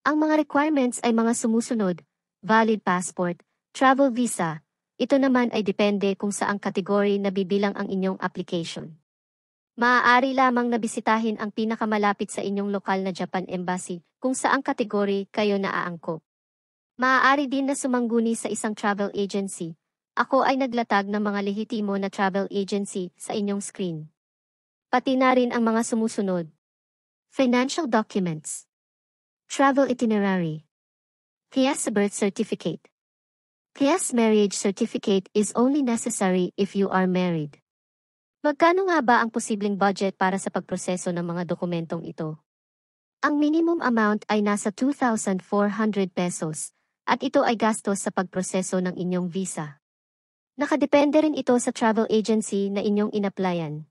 Ang mga requirements ay mga sumusunod, valid passport, travel visa, ito naman ay depende kung saang kategory na bibilang ang inyong application. Maaari lamang nabisitahin ang pinakamalapit sa inyong lokal na Japan Embassy kung saang kategory kayo naaangkop. Maaari din na sumangguni sa isang travel agency. Ako ay naglatag ng mga lehitimo na travel agency sa inyong screen. Pati na rin ang mga sumusunod. Financial documents. Travel itinerary. PS birth certificate. PS marriage certificate is only necessary if you are married. Magkano nga ba ang posibleng budget para sa pagproseso ng mga dokumentong ito? Ang minimum amount ay nasa 2,400 pesos at ito ay gastos sa pagproseso ng inyong visa. Nakadepende rin ito sa travel agency na inyong inaplayan.